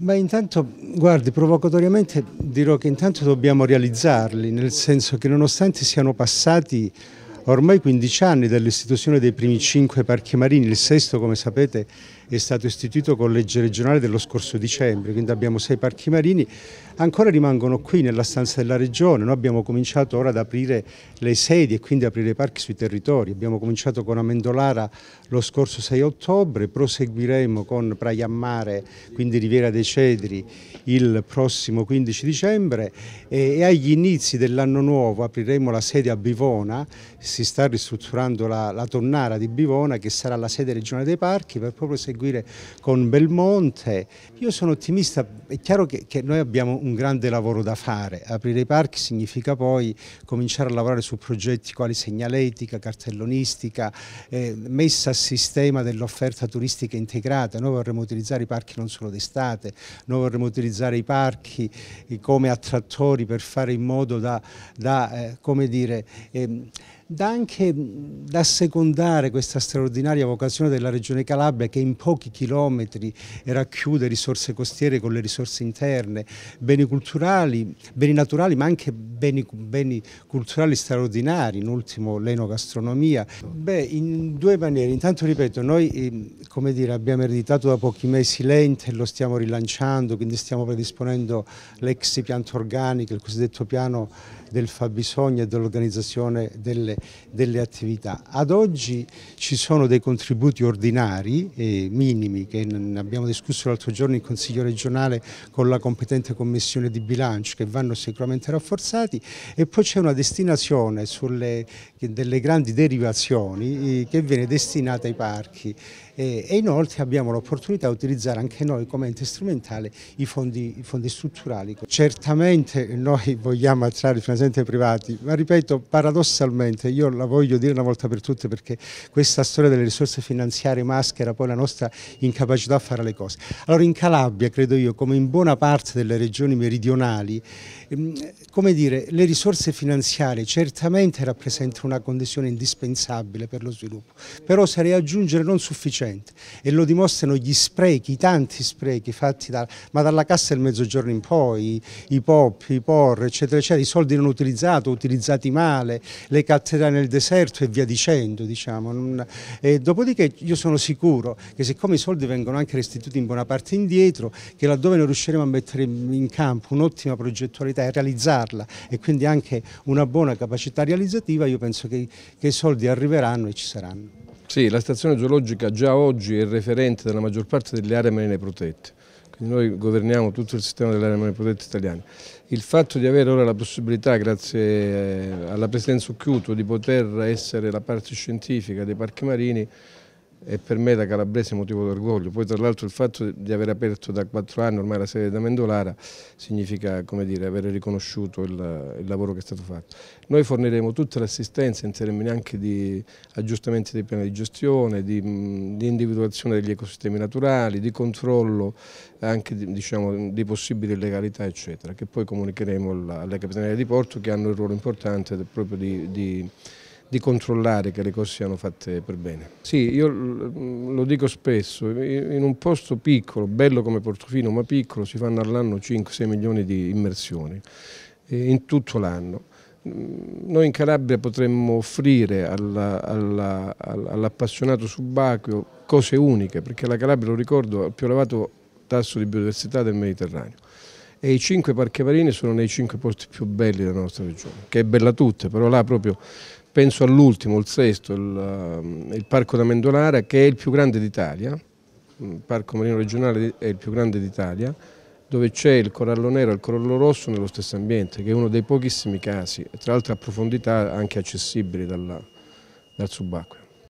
Ma intanto, guardi, provocatoriamente dirò che intanto dobbiamo realizzarli, nel senso che nonostante siano passati ormai 15 anni dall'istituzione dei primi 5 parchi marini, il sesto come sapete è stato istituito con legge regionale dello scorso dicembre, quindi abbiamo 6 parchi marini, ancora rimangono qui nella stanza della regione, noi abbiamo cominciato ora ad aprire le sedi e quindi aprire i parchi sui territori, abbiamo cominciato con Amendolara lo scorso 6 ottobre, proseguiremo con Praia Mare, quindi Riviera dei Cedri il prossimo 15 dicembre e agli inizi dell'anno nuovo apriremo la sede a Bivona, si sta ristrutturando la, la, tonnara di Bivona che sarà la sede regionale dei parchi per proprio seguire con Belmonte. Io sono ottimista, è chiaro che, che noi abbiamo un grande lavoro da fare, aprire i parchi significa poi cominciare a lavorare su progetti quali segnaletica, cartellonistica, eh, messa a sistema dell'offerta turistica integrata, noi vorremmo utilizzare i parchi non solo d'estate, noi vorremmo utilizzare i parchi eh, come attrattori per fare in modo da, da eh, come dire, ehm, da anche da secondare questa straordinaria vocazione della Regione Calabria che in pochi chilometri racchiude risorse costiere con le risorse interne, beni culturali, beni naturali ma anche beni, beni culturali straordinari, in ultimo l'enogastronomia. Beh, in due maniere, intanto ripeto, noi ehm, come dire, abbiamo ereditato da pochi mesi l'ente e lo stiamo rilanciando, quindi stiamo predisponendo l'ex pianto organico, il cosiddetto piano del fabbisogno e dell'organizzazione delle delle attività. Ad oggi ci sono dei contributi ordinari e minimi che abbiamo discusso l'altro giorno in Consiglio regionale con la competente Commissione di bilancio che vanno sicuramente rafforzati e poi c'è una destinazione sulle, delle grandi derivazioni eh, che viene destinata ai parchi e, e inoltre abbiamo l'opportunità di utilizzare anche noi come ente strumentale i fondi, i fondi strutturali. Certamente noi vogliamo attrarre i finanziamenti privati, ma ripeto paradossalmente io la voglio dire una volta per tutte perché questa storia delle risorse finanziarie maschera poi la nostra incapacità a fare le cose. Allora in Calabria, credo io, come in buona parte delle regioni meridionali, ehm, come dire, le risorse finanziarie certamente rappresentano una condizione indispensabile per lo sviluppo, però sarei aggiungere non sufficiente e lo dimostrano gli sprechi, i tanti sprechi fatti da, ma dalla Cassa del Mezzogiorno in poi, i POP, i POR, eccetera, eccetera, i soldi non utilizzati, utilizzati male, le cattedrali Terra nel deserto e via dicendo. Diciamo. Non, dopodiché io sono sicuro che siccome i soldi vengono anche restituiti in buona parte indietro, che laddove non riusciremo a mettere in campo un'ottima progettualità e realizzarla e quindi anche una buona capacità realizzativa, io penso che, che i soldi arriveranno e ci saranno. Sì, la stazione geologica già oggi è il referente della maggior parte delle aree marine protette noi governiamo tutto il sistema dell'area monopotente italiana. Il fatto di avere ora la possibilità, grazie eh, alla Presidenza Occhiuto, di poter essere la parte scientifica dei parchi marini e per me da Calabrese è motivo d'orgoglio. Poi tra l'altro il fatto di aver aperto da quattro anni ormai la sede da Mendolara significa come dire, avere riconosciuto il, il, lavoro che è stato fatto. Noi forniremo tutta l'assistenza in termini anche di aggiustamenti dei piani di gestione, di, di individuazione degli ecosistemi naturali, di controllo anche di, diciamo, di possibili legalità eccetera, che poi comunicheremo alle capitanerie di porto che hanno il ruolo importante proprio di, di di controllare che le cose siano fatte per bene. Sì, io mm, lo dico spesso, in un posto piccolo, bello come Portofino, ma piccolo, si fanno all'anno 5-6 milioni di immersioni, in tutto l'anno. Mm, noi in Calabria potremmo offrire all'appassionato all subacqueo cose uniche, perché la Calabria, lo ricordo, ha il più elevato tasso di biodiversità del Mediterraneo e i cinque parchi marini sono nei cinque posti più belli della nostra regione, che è bella tutta, però là proprio penso all'ultimo, il sesto, il, ehm, il Parco da Mendolara, che è il più grande d'Italia, il Parco Marino Regionale è il più grande d'Italia, dove c'è il corallo nero e il corallo rosso nello stesso ambiente, che è uno dei pochissimi casi, tra l'altro a profondità anche accessibili dalla, dal subacqueo.